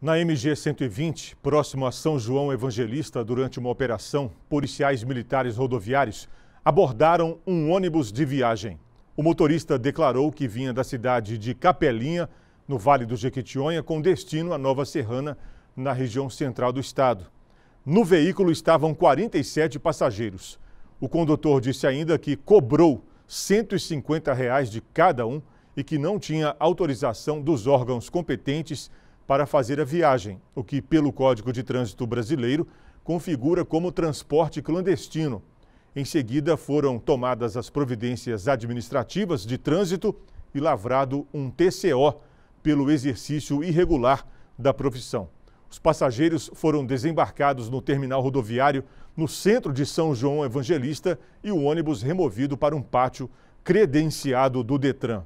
Na MG 120, próximo a São João Evangelista, durante uma operação, policiais militares rodoviários abordaram um ônibus de viagem. O motorista declarou que vinha da cidade de Capelinha, no Vale do Jequitinhonha, com destino a Nova Serrana, na região central do estado. No veículo estavam 47 passageiros. O condutor disse ainda que cobrou R$ 150 de cada um e que não tinha autorização dos órgãos competentes para fazer a viagem, o que, pelo Código de Trânsito Brasileiro, configura como transporte clandestino. Em seguida, foram tomadas as providências administrativas de trânsito e lavrado um TCO pelo exercício irregular da profissão. Os passageiros foram desembarcados no terminal rodoviário no centro de São João Evangelista e o ônibus removido para um pátio credenciado do Detran.